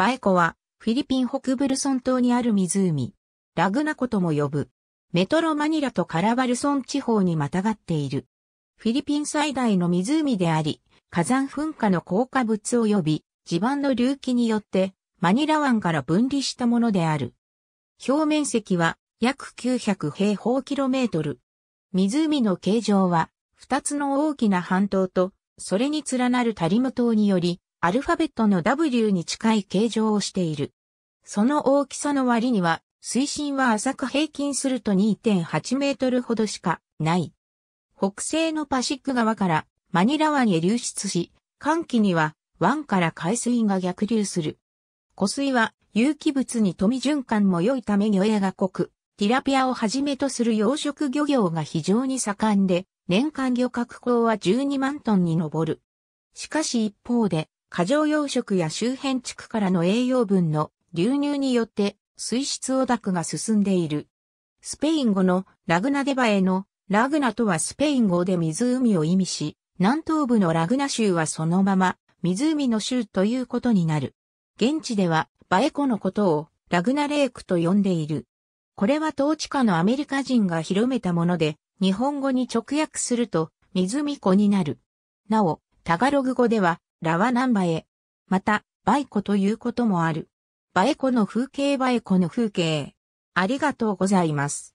バエコは、フィリピン北ブルソン島にある湖、ラグナコとも呼ぶ。メトロマニラとカラバルソン地方にまたがっている。フィリピン最大の湖であり、火山噴火の降下物及び地盤の隆起によってマニラ湾から分離したものである。表面積は約900平方キロメートル。湖の形状は2つの大きな半島とそれに連なるタリム島によりアルファベットの W に近い形状をしている。その大きさの割には、水深は浅く平均すると2.8メートルほどしかない。北西のパシック川からマニラ湾へ流出し、寒気には湾から海水が逆流する。湖水は有機物に富循環も良いため魚影が濃く、ティラピアをはじめとする養殖漁業が非常に盛んで、年間漁獲量は12万トンに上る。しかし一方で、過剰養殖や周辺地区からの栄養分の流入によって水質汚濁が進んでいる。スペイン語のラグナデバエのラグナとはスペイン語で湖を意味し、南東部のラグナ州はそのまま湖の州ということになる。現地ではバエ湖のことをラグナレークと呼んでいる。これは統治下のアメリカ人が広めたもので、日本語に直訳すると、湖湖になる。なお、タガログ語では、ラワナンバエ。また、バイコということもある。バエコの風景バエコの風景。ありがとうございます。